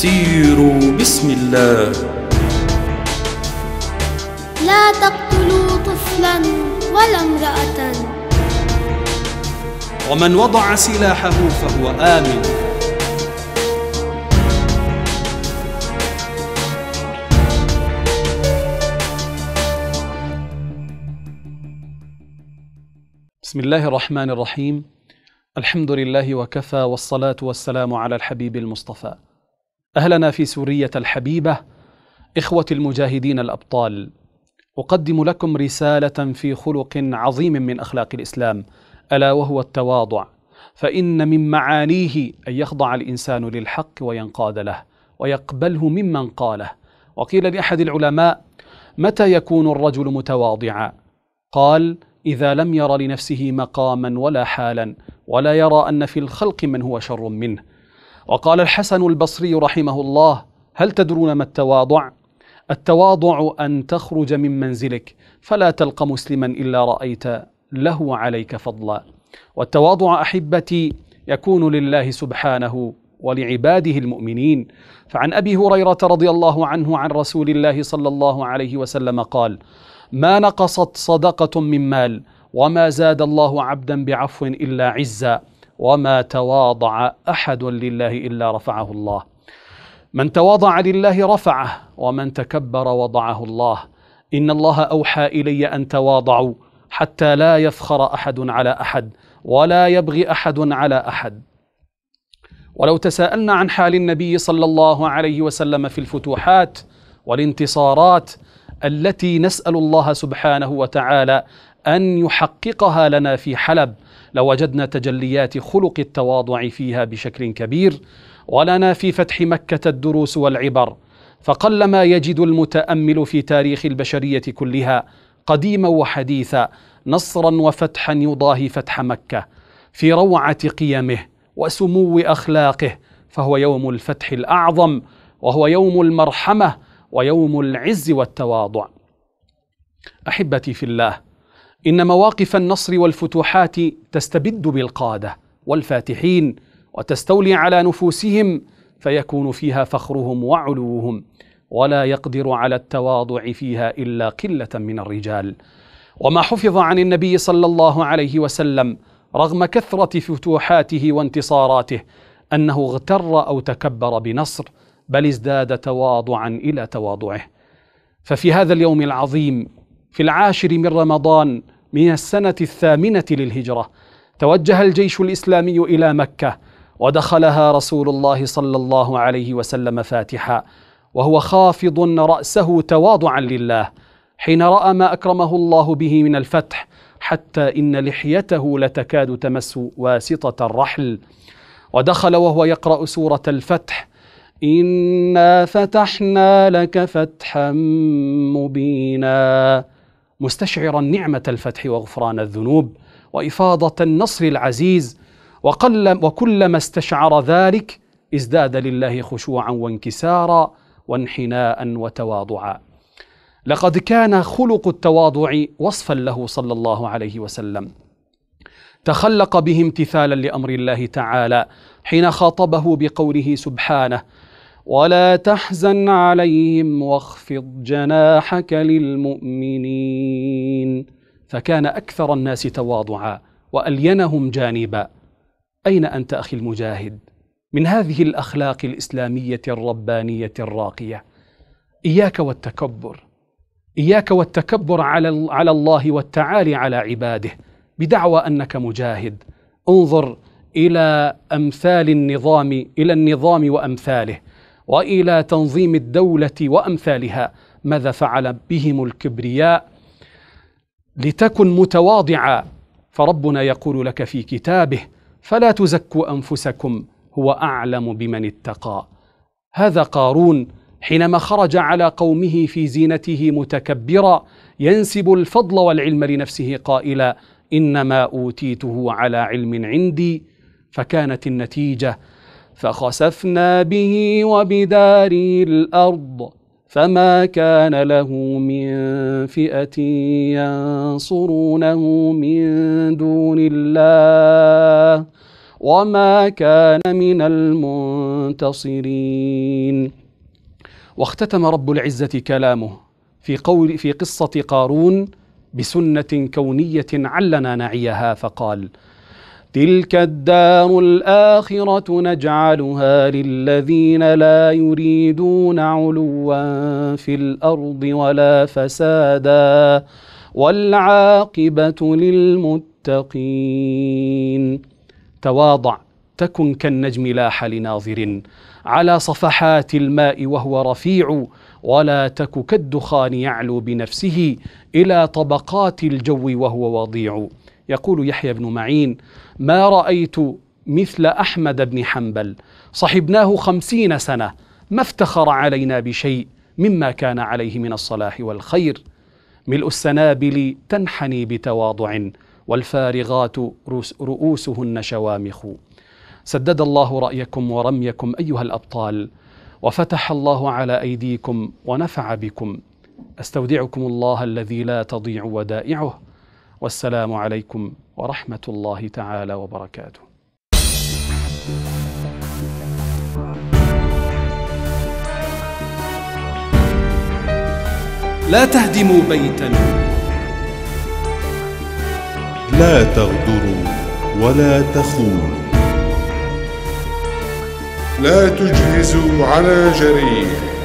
سيروا بسم الله لا تقتلوا طفلا ولا امرأة ومن وضع سلاحه فهو آمن بسم الله الرحمن الرحيم الحمد لله وكفى والصلاة والسلام على الحبيب المصطفى أهلنا في سورية الحبيبة إخوة المجاهدين الأبطال أقدم لكم رسالة في خلق عظيم من أخلاق الإسلام ألا وهو التواضع فإن من معانيه أن يخضع الإنسان للحق وينقاد له ويقبله ممن قاله وقيل لأحد العلماء متى يكون الرجل متواضعا قال إذا لم ير لنفسه مقاما ولا حالا ولا يرى أن في الخلق من هو شر منه وقال الحسن البصري رحمه الله هل تدرون ما التواضع التواضع ان تخرج من منزلك فلا تلقى مسلما الا رايت له عليك فضلا والتواضع احبتي يكون لله سبحانه ولعباده المؤمنين فعن ابي هريره رضي الله عنه عن رسول الله صلى الله عليه وسلم قال ما نقصت صدقه من مال وما زاد الله عبدا بعفو الا عزا وما تواضع احد لله الا رفعه الله من تواضع لله رفعه ومن تكبر وضعه الله ان الله اوحى الي ان تواضعوا حتى لا يفخر احد على احد ولا يبغي احد على احد ولو تساءلنا عن حال النبي صلى الله عليه وسلم في الفتوحات والانتصارات التي نسال الله سبحانه وتعالى ان يحققها لنا في حلب لوجدنا تجليات خلق التواضع فيها بشكل كبير ولنا في فتح مكه الدروس والعبر فقلما يجد المتامل في تاريخ البشريه كلها قديما وحديثا نصرا وفتحا يضاهي فتح مكه في روعه قيمه وسمو اخلاقه فهو يوم الفتح الاعظم وهو يوم المرحمه ويوم العز والتواضع احبتي في الله إن مواقف النصر والفتوحات تستبد بالقادة والفاتحين وتستولي على نفوسهم فيكون فيها فخرهم وعلوهم ولا يقدر على التواضع فيها إلا قلة من الرجال وما حفظ عن النبي صلى الله عليه وسلم رغم كثرة فتوحاته وانتصاراته أنه اغتر أو تكبر بنصر بل ازداد تواضعا إلى تواضعه ففي هذا اليوم العظيم في العاشر من رمضان من السنة الثامنة للهجرة توجه الجيش الإسلامي إلى مكة ودخلها رسول الله صلى الله عليه وسلم فاتحا وهو خافض رأسه تواضعا لله حين رأى ما أكرمه الله به من الفتح حتى إن لحيته لتكاد تمس واسطة الرحل ودخل وهو يقرأ سورة الفتح إنا فتحنا لك فتحا مبينا مستشعرا نعمه الفتح وغفران الذنوب وافاضه النصر العزيز وقل وكلما استشعر ذلك ازداد لله خشوعا وانكسارا وانحناء وتواضعا لقد كان خلق التواضع وصفا له صلى الله عليه وسلم تخلق به امتثالا لامر الله تعالى حين خاطبه بقوله سبحانه ولا تحزن عليهم واخفض جناحك للمؤمنين فكان اكثر الناس تواضعا والينهم جانبا اين انت اخي المجاهد من هذه الاخلاق الاسلاميه الربانيه الراقيه اياك والتكبر اياك والتكبر على على الله والتعالي على عباده بدعوى انك مجاهد انظر الى امثال النظام الى النظام وامثاله والى تنظيم الدوله وامثالها ماذا فعل بهم الكبرياء لتكن متواضعا فربنا يقول لك في كتابه فلا تزكوا انفسكم هو اعلم بمن اتقى هذا قارون حينما خرج على قومه في زينته متكبرا ينسب الفضل والعلم لنفسه قائلا انما اوتيته على علم عندي فكانت النتيجه فخسفنا به وبداره الأرض فما كان له من فئة ينصرونه من دون الله وما كان من المنتصرين واختتم رب العزة كلامه في, قول في قصة قارون بسنة كونية علنا نعيها فقال: تلك الدار الآخرة نجعلها للذين لا يريدون علوا في الأرض ولا فسادا والعاقبة للمتقين تواضع تكن كالنجم لاح لناظر على صفحات الماء وهو رفيع ولا تك كالدخان يعلو بنفسه إلى طبقات الجو وهو وضيع يقول يحيى بن معين ما رأيت مثل أحمد بن حنبل صحبناه خمسين سنة ما افتخر علينا بشيء مما كان عليه من الصلاح والخير ملء السنابل تنحني بتواضع والفارغات رؤوسهن شوامخ سدد الله رايكم ورميكم ايها الابطال وفتح الله على ايديكم ونفع بكم استودعكم الله الذي لا تضيع ودائعه والسلام عليكم ورحمة الله تعالى وبركاته لا تهدموا بيتا لا تغدروا ولا تخونوا لا تجهزوا على جريح